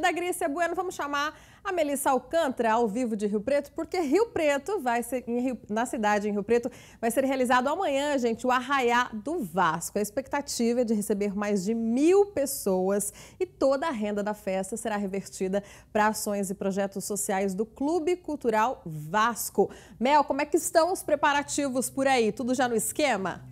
Da Grícia Bueno, vamos chamar a Melissa Alcântara ao vivo de Rio Preto, porque Rio Preto vai ser, Rio, na cidade, em Rio Preto, vai ser realizado amanhã, gente, o Arraiá do Vasco. A expectativa é de receber mais de mil pessoas e toda a renda da festa será revertida para ações e projetos sociais do Clube Cultural Vasco. Mel, como é que estão os preparativos por aí? Tudo já no esquema?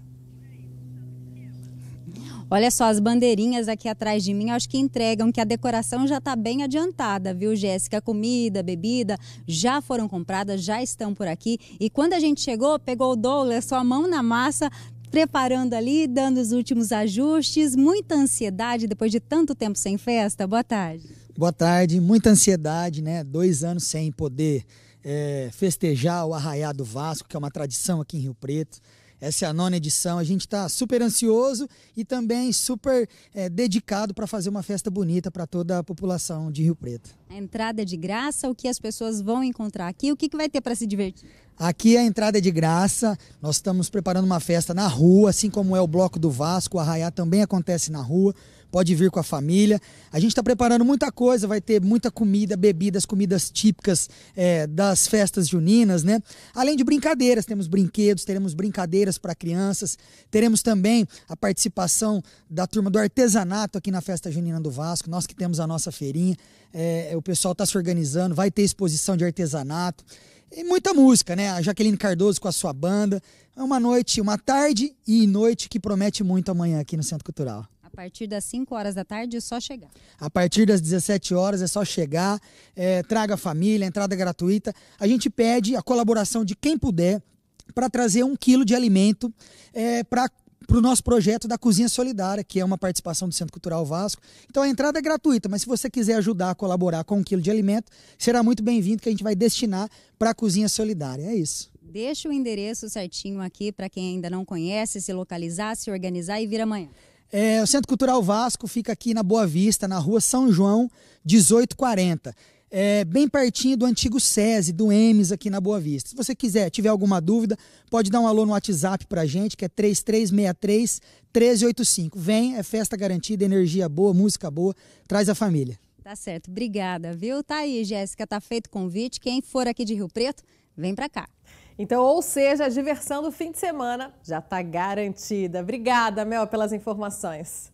Olha só, as bandeirinhas aqui atrás de mim, acho que entregam que a decoração já está bem adiantada, viu, Jéssica? Comida, bebida já foram compradas, já estão por aqui. E quando a gente chegou, pegou o Douglas, sua mão na massa, preparando ali, dando os últimos ajustes. Muita ansiedade depois de tanto tempo sem festa. Boa tarde. Boa tarde, muita ansiedade, né? Dois anos sem poder é, festejar o Arraiá do Vasco, que é uma tradição aqui em Rio Preto. Essa é a nona edição. A gente está super ansioso e também super é, dedicado para fazer uma festa bonita para toda a população de Rio Preto. A entrada é de graça, o que as pessoas vão encontrar aqui? O que, que vai ter para se divertir? Aqui é a entrada é de graça. Nós estamos preparando uma festa na rua, assim como é o Bloco do Vasco. O Arraiá também acontece na rua pode vir com a família. A gente está preparando muita coisa, vai ter muita comida, bebidas, comidas típicas é, das festas juninas, né? Além de brincadeiras, temos brinquedos, teremos brincadeiras para crianças, teremos também a participação da turma do artesanato aqui na festa junina do Vasco, nós que temos a nossa feirinha, é, é o pessoal está se organizando, vai ter exposição de artesanato. E muita música, né? A Jaqueline Cardoso com a sua banda. É uma noite, uma tarde e noite que promete muito amanhã aqui no Centro Cultural partir das 5 horas da tarde é só chegar. A partir das 17 horas é só chegar, é, traga a família, entrada gratuita. A gente pede a colaboração de quem puder para trazer um quilo de alimento é, para para o nosso projeto da Cozinha Solidária, que é uma participação do Centro Cultural Vasco. Então a entrada é gratuita, mas se você quiser ajudar a colaborar com um quilo de alimento, será muito bem-vindo, que a gente vai destinar para a Cozinha Solidária. É isso. Deixa o endereço certinho aqui para quem ainda não conhece, se localizar, se organizar e vir amanhã. É, o Centro Cultural Vasco fica aqui na Boa Vista, na rua São João, 1840. É, bem pertinho do antigo SESI, do EMES aqui na Boa Vista. Se você quiser, tiver alguma dúvida, pode dar um alô no WhatsApp pra gente, que é 3363 1385. Vem, é festa garantida, energia boa, música boa, traz a família. Tá certo, obrigada, viu? Tá aí, Jéssica, tá feito o convite. Quem for aqui de Rio Preto, vem pra cá. Então, ou seja, a diversão do fim de semana já está garantida. Obrigada, Mel, pelas informações.